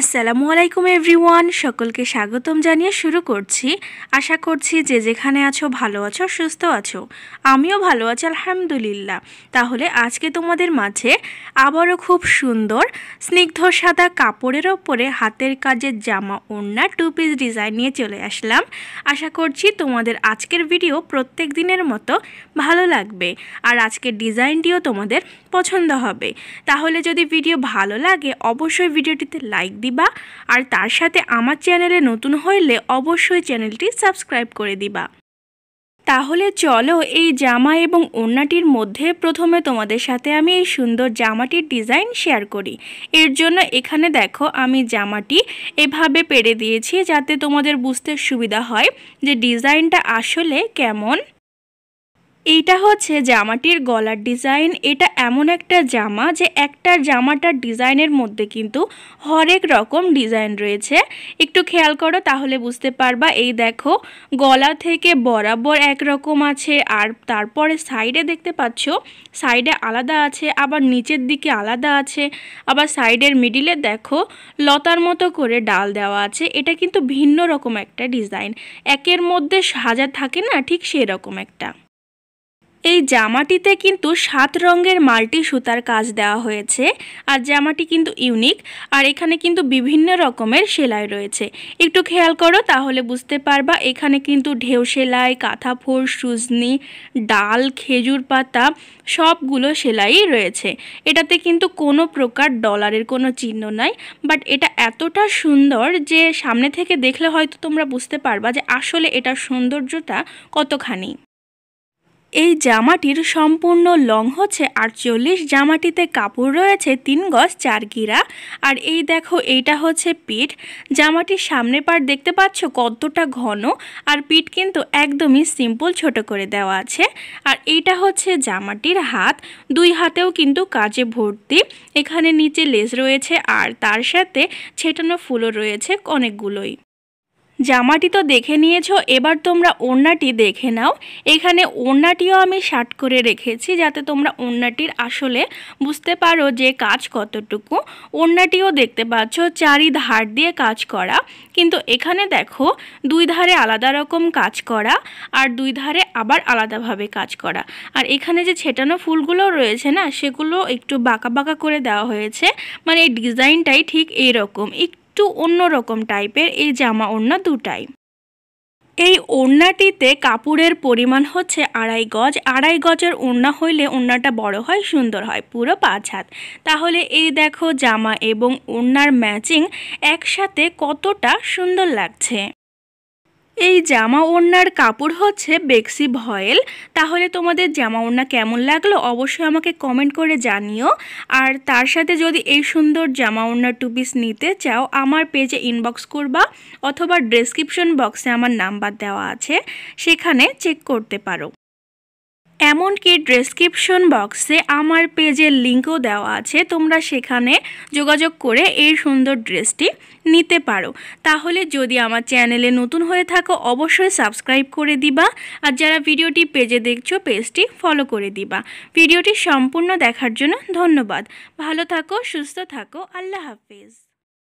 আসসালামু আলাইকুম এভরিওয়ান সকলকে স্বাগতম জানিয়ে শুরু করছি আশা করছি যে যেখানে আছো ভালো আছো সুস্থ আছো আমিও ভালো আছি আলহামদুলিল্লাহ তাহলে আজকে তোমাদের মাঝে আবারও খুব সুন্দর স্নিগ্ধ সাদা কাপড়ের ওপরে হাতের কাজের জামা ওড়না টু পিস ডিজাইন নিয়ে চলে আসলাম আশা করছি তোমাদের আজকের ভিডিও প্রত্যেক দিনের মতো ভালো লাগবে আর আজকের ডিজাইনটিও তোমাদের পছন্দ হবে তাহলে যদি ভিডিও ভালো লাগে অবশ্যই ভিডিওটিতে লাইক দিবা আর তার সাথে আমার চ্যানেলে নতুন হইলে অবশ্যই চ্যানেলটি সাবস্ক্রাইব করে দিবা তাহলে চলো এই জামা এবং ওড়নাটির মধ্যে প্রথমে তোমাদের সাথে আমি এই সুন্দর জামাটির ডিজাইন শেয়ার করি এর জন্য এখানে দেখো আমি জামাটি এভাবে পেরে দিয়েছি যাতে তোমাদের বুঝতে সুবিধা হয় যে ডিজাইনটা আসলে কেমন এইটা হচ্ছে জামাটির গলার ডিজাইন এটা এমন একটা জামা যে একটা জামাটার ডিজাইনের মধ্যে কিন্তু হরেক রকম ডিজাইন রয়েছে একটু খেয়াল করো তাহলে বুঝতে পারবা এই দেখো গলা থেকে বরাবর একরকম আছে আর তারপরে সাইডে দেখতে পাচ্ছ সাইডে আলাদা আছে আবার নিচের দিকে আলাদা আছে আবার সাইডের মিডিলে দেখো লতার মতো করে ডাল দেওয়া আছে এটা কিন্তু ভিন্ন রকম একটা ডিজাইন একের মধ্যে সাজা থাকে না ঠিক সেরকম একটা এই জামাটিতে কিন্তু সাত রঙের মাল্টি সুতার কাজ দেওয়া হয়েছে আর জামাটি কিন্তু ইউনিক আর এখানে কিন্তু বিভিন্ন রকমের সেলাই রয়েছে একটু খেয়াল করো তাহলে বুঝতে পারবা এখানে কিন্তু ঢেউ সেলাই কাঁথাফুর সুজনি ডাল খেজুর পাতা সবগুলো সেলাই রয়েছে এটাতে কিন্তু কোনো প্রকার ডলারের কোনো চিহ্ন নাই বাট এটা এতটা সুন্দর যে সামনে থেকে দেখলে হয়তো তোমরা বুঝতে পারবা যে আসলে এটা সৌন্দর্যটা কতখানি এই জামাটির সম্পূর্ণ লং হচ্ছে আটচল্লিশ জামাটিতে কাপড় রয়েছে তিন গজ চার গিরা আর এই দেখো এইটা হচ্ছে পিঠ জামাটির সামনে পার দেখতে পাচ্ছ কতটা ঘন আর পিঠ কিন্তু একদমই সিম্পল ছোট করে দেওয়া আছে আর এইটা হচ্ছে জামাটির হাত দুই হাতেও কিন্তু কাজে ভর্তি এখানে নিচে লেস রয়েছে আর তার সাথে ছেটানো ফুলও রয়েছে অনেকগুলোই জামাটি তো দেখে নিয়েছো এবার তোমরা ওড়নাটি দেখে নাও এখানে ওড়নাটিও আমি শার্ট করে রেখেছি যাতে তোমরা ওড়নাটির আসলে বুঝতে পারো যে কাজ কতটুকু ওড়নাটিও দেখতে পাচ্ছ চারি ধার দিয়ে কাজ করা কিন্তু এখানে দেখো দুই ধারে আলাদা রকম কাজ করা আর দুই ধারে আবার আলাদাভাবে কাজ করা আর এখানে যে ছেটানো ফুলগুলো রয়েছে না সেগুলো একটু বাঁকা বাঁকা করে দেওয়া হয়েছে মানে এই ডিজাইনটাই ঠিক এইরকম একটু একটু অন্যরকম টাইপের এই জামা ওড়না দুটাই এই ওড়নাটিতে কাপড়ের পরিমাণ হচ্ছে আড়াই গজ আড়াই গজের ওড়না হইলে ওড়নাটা বড় হয় সুন্দর হয় পুরো পাঁচ হাত তাহলে এই দেখো জামা এবং ওড়নার ম্যাচিং একসাথে কতটা সুন্দর লাগছে এই জামা ওড়নার কাপড় হচ্ছে বেক্সি ভয়েল তাহলে তোমাদের জামা ওড়না কেমন লাগলো অবশ্যই আমাকে কমেন্ট করে জানিও আর তার সাথে যদি এই সুন্দর জামা ওড়নার টু পিস নিতে চাও আমার পেজে ইনবক্স করবা অথবা ডেসক্রিপশন বক্সে আমার নাম্বার দেওয়া আছে সেখানে চেক করতে পারো এমনকি ড্রেসক্রিপশন বক্সে আমার পেজের লিঙ্কও দেওয়া আছে তোমরা সেখানে যোগাযোগ করে এই সুন্দর ড্রেসটি নিতে পারো তাহলে যদি আমার চ্যানেলে নতুন হয়ে থাকো অবশ্যই সাবস্ক্রাইব করে দিবা আর যারা ভিডিওটি পেজে দেখছো পেজটি ফলো করে দিবা ভিডিওটি সম্পূর্ণ দেখার জন্য ধন্যবাদ ভালো থাকো সুস্থ থাকো আল্লাহ হাফিজ